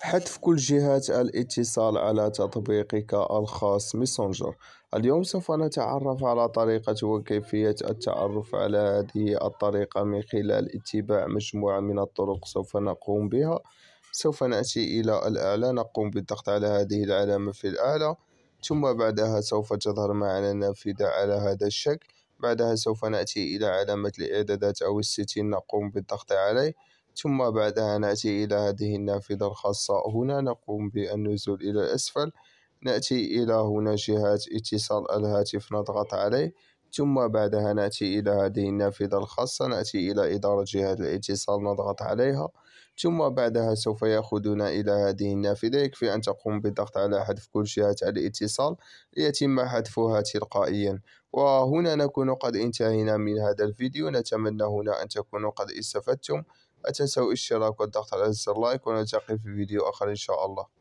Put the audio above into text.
حذف كل جهات الاتصال على تطبيقك الخاص ميسنجر اليوم سوف نتعرف على طريقة وكيفية التعرف على هذه الطريقة من خلال اتباع مجموعة من الطرق سوف نقوم بها سوف نأتي إلى الأعلى نقوم بالضغط على هذه العلامة في الأعلى ثم بعدها سوف تظهر معنا نافذة على هذا الشكل بعدها سوف نأتي إلى علامة الإعدادات أو الستين نقوم بالضغط عليه ثم بعدها نأتي إلى هذه النافذة الخاصة هنا نقوم بالنزول إلى الأسفل نأتي إلى هنا جهة اتصال الهاتف نضغط عليه ثم بعدها نأتي إلى هذه النافذة الخاصة نأتي إلى إدارة جهة الاتصال نضغط عليها ثم بعدها سوف يأخذنا إلى هذه النافذة يكفي أن تقوم بالضغط على حذف كل جهات الاتصال ليتم حذفها تلقائيا وهنا نكون قد انتهينا من هذا الفيديو نتمنى هنا أن تكونوا قد استفدتم لا تنسوا الاشتراك والضغط على زر لايك ونلتقي في فيديو آخر إن شاء الله